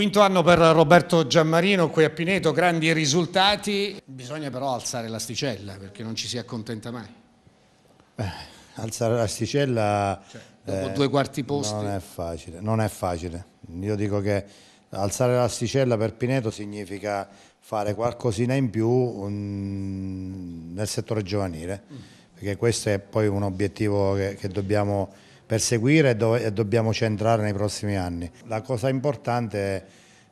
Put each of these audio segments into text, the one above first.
Quinto anno per Roberto Giammarino qui a Pineto, grandi risultati, bisogna però alzare l'asticella perché non ci si accontenta mai. Beh, alzare l'asticella... Cioè, dopo eh, due quarti posti... Non è facile, non è facile. Io dico che alzare l'asticella per Pineto significa fare qualcosina in più um, nel settore giovanile, mm. perché questo è poi un obiettivo che, che dobbiamo perseguire e, dobbiamo centrare nei prossimi anni. La cosa importante è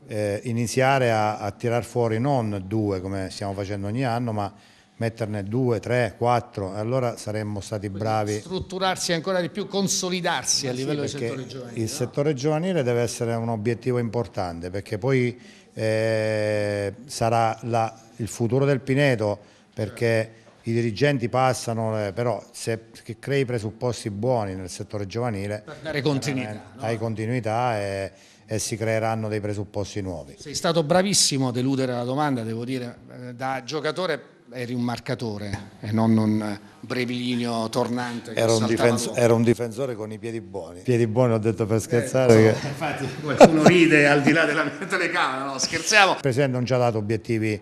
eh, iniziare a, a tirar fuori non due come stiamo facendo ogni anno, ma metterne due, tre, quattro, allora saremmo stati Quindi bravi. Strutturarsi ancora di più, consolidarsi a livello sì, del settore giovanile. Il no? settore giovanile deve essere un obiettivo importante perché poi eh, sarà la, il futuro del Pineto perché i dirigenti passano, eh, però se crei presupposti buoni nel settore giovanile, per dare continuità, no? hai continuità e, e, si creeranno dei presupposti nuovi. Sei stato bravissimo a deludere la domanda, devo dire, eh, da giocatore eri un marcatore e non un eh, brevilinio tornante. Era un, era un, difensore con i piedi buoni. Piedi buoni ho detto per scherzare. Eh, che... Infatti qualcuno ride al di là della mia telecamera, no? scherziamo. Il Presidente non ci ha dato obiettivi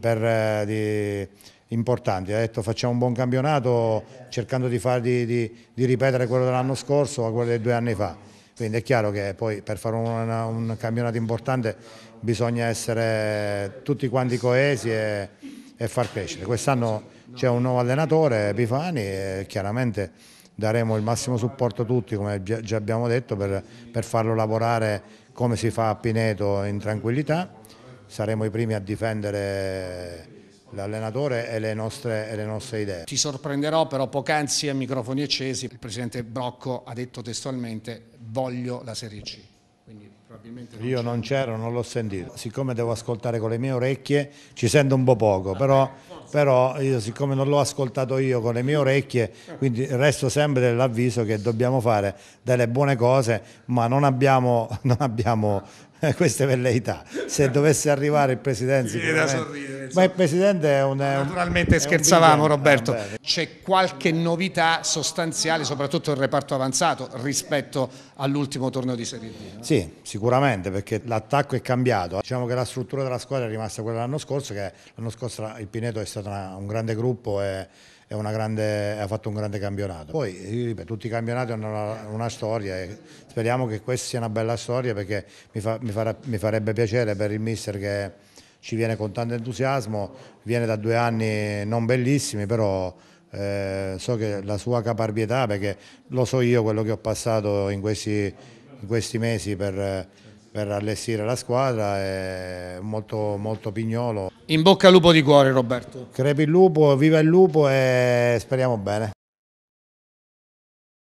per... Eh, di importanti. Ha detto facciamo un buon campionato cercando di, far, di, di, di ripetere quello dell'anno scorso a quello dei due anni fa. Quindi è chiaro che poi per fare un, un campionato importante bisogna essere tutti quanti coesi e, e far crescere. Quest'anno c'è un nuovo allenatore, Pifani, e chiaramente daremo il massimo supporto a tutti, come già abbiamo detto, per, per farlo lavorare come si fa a Pineto in tranquillità. Saremo i primi a difendere l'allenatore e le, nostre, e le nostre idee. Ti sorprenderò però poc'anzi a microfoni accesi, il presidente Brocco ha detto testualmente voglio la Serie C. Non Io non c'ero, non l'ho sentito. Siccome devo ascoltare con le mie orecchie, ci sento un po' poco, però, però io, siccome non l'ho ascoltato io con le mie orecchie, eh. quindi resto sempre dell'avviso che dobbiamo fare delle buone cose, ma non abbiamo, non abbiamo eh, queste velleità. Se dovesse arrivare il Presidente... Insomma. il Presidente, è un, naturalmente un, scherzavamo un Roberto, ah, c'è qualche novità sostanziale soprattutto il reparto avanzato rispetto all'ultimo torneo di Serie D. No? Sì, sicuramente perché l'attacco è cambiato, diciamo che la struttura della squadra è rimasta quella dell'anno scorso, che l'anno scorso il Pineto è stato una, un grande gruppo e Grande, ha fatto un grande campionato. Poi ripeto, tutti i campionati hanno una, una, storia e speriamo che questa sia una bella storia perché mi, fa, mi, farà, mi farebbe piacere per il mister che ci viene con tanto entusiasmo, viene da due anni non bellissimi, però eh, so che la sua caparbietà, perché lo so io quello che ho passato in questi, in questi mesi per, per, allestire la squadra, è molto, molto pignolo. In bocca al lupo di cuore Roberto. Crepi il lupo, viva il lupo e speriamo bene.